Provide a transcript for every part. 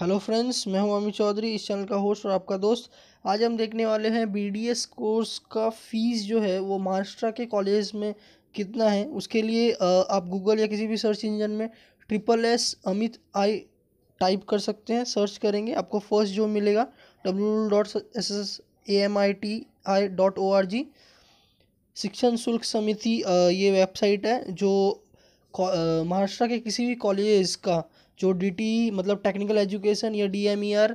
hello friends मैं हूं अमित चौधरी इस चैनल का होस्ट और आपका दोस्त आज हम देखने वाले हैं बीडीएस कोर्स का फ़ीस जो है वो महाराष्ट्र के कॉलेज में कितना है उसके लिए आप गूगल या किसी भी सर्च इंजन में triple S Amit I type कर सकते हैं सर्च करेंगे आपको फर्स्ट जो मिलेगा W dot S S A M I T I dot O R G शिक्षण शुल्क समिति ये वेबसाइट है जो महाराष्ट्र के किसी भी कॉलेज का जो डी मतलब टेक्निकल एजुकेशन या डी e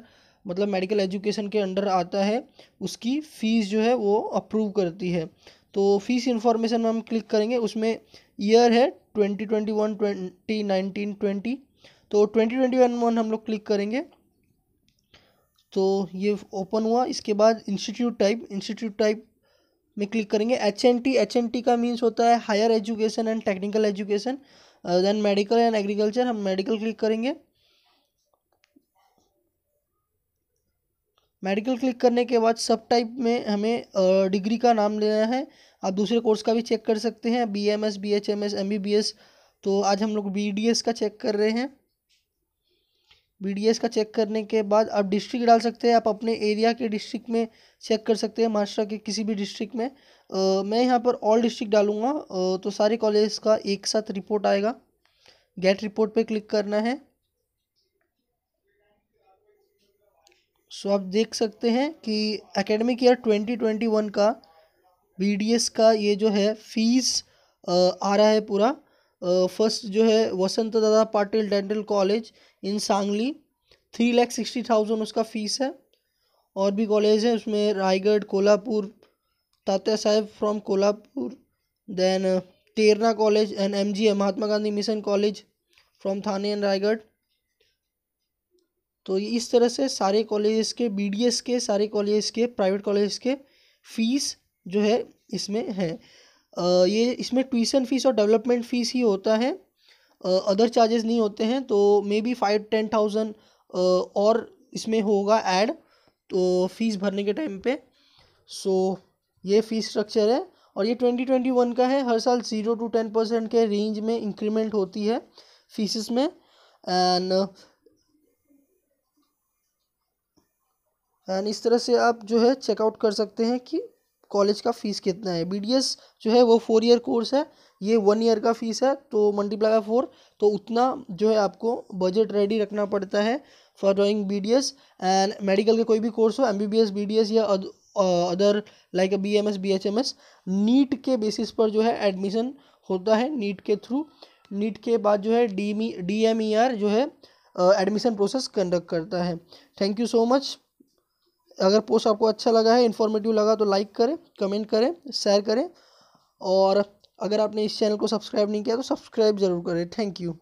मतलब मेडिकल एजुकेशन के अंडर आता है उसकी फ़ीस जो है वो अप्रूव करती है तो फीस इन्फॉर्मेशन में हम क्लिक करेंगे उसमें ईयर है twenty twenty one twenty nineteen twenty तो ट्वेंटी ट्वेंटी वन वन हम लोग क्लिक करेंगे तो ये ओपन हुआ इसके बाद इंस्टीट्यूट टाइप इंस्टीट्यूट टाइप में क्लिक करेंगे H N T H N T का मीन्स होता है higher education and technical education then medical and agriculture हम मेडिकल क्लिक करेंगे मेडिकल क्लिक करने के बाद सब टाइप में हमें डिग्री uh, का नाम लेना है आप दूसरे कोर्स का भी चेक कर सकते हैं B M S B H M S M B B S तो आज हम लोग बी डी एस का चेक कर रहे हैं बी का चेक करने के बाद आप डिस्ट्रिक्ट डाल सकते हैं आप अपने एरिया के डिस्ट्रिक्ट में चेक कर सकते हैं महाराष्ट्र के किसी भी डिस्ट्रिक्ट में आ, मैं यहाँ पर ऑल डिस्ट्रिक्ट डालूँगा तो सारे कॉलेज का एक साथ रिपोर्ट आएगा गेट रिपोर्ट पे क्लिक करना है सो आप देख सकते हैं कि एकेडमिक ईयर ट्वेंटी वन का बी का ये जो है फीस आ रहा है पूरा फर्स्ट जो है Vasant Dada Patil dental college in Sangli three lakh sixty thousand उसका फ़ीस है और भी कॉलेज हैं उसमें Raigad Kolhapur Tatya Saheb from Kolhapur then Terna college and M G Mahatma Gandhi mission college from Thane and Raigad तो इस तरह से सारे कॉलेजेस के बी के सारे कॉलेजेस के प्राइवेट कॉलेज के फ़ीस जो है इसमें है ये इसमें ट्यूशन फ़ीस और डेवलपमेंट फ़ीस ही होता है अदर चार्जेस नहीं होते हैं तो maybe five ten thousand और इसमें होगा ऐड तो फीस भरने के टाइम पे सो ये फीस स्ट्रक्चर है और ये ट्वेंटी ट्वेंटी वन का है हर साल ज़ीरो टू टेन परसेंट के रेंज में इंक्रीमेंट होती है फीसिस में एंड एंड इस तरह से आप जो है चेकआउट कर सकते हैं कि कॉलेज का फ़ीस कितना है बी जो है वो फोर ईयर कोर्स है ये वन ईयर का फ़ीस है तो मल्टीप्लाई बाय फोर तो उतना जो है आपको बजट रेडी रखना पड़ता है for doing B and medical के कोई भी कोर्स हो एम बी या other like B M S B H M S NEET के बेसिस पर जो है एडमिशन होता है नीट के थ्रू नीट के बाद जो है D D M E R जो है एडमिशन प्रोसेस कंडक्ट करता है थैंक यू सो मच अगर पोस्ट आपको अच्छा लगा है इन्फॉर्मेटिव लगा तो लाइक करें कमेंट करें शेयर करें और अगर आपने इस चैनल को सब्सक्राइब नहीं किया तो सब्सक्राइब ज़रूर करें थैंक यू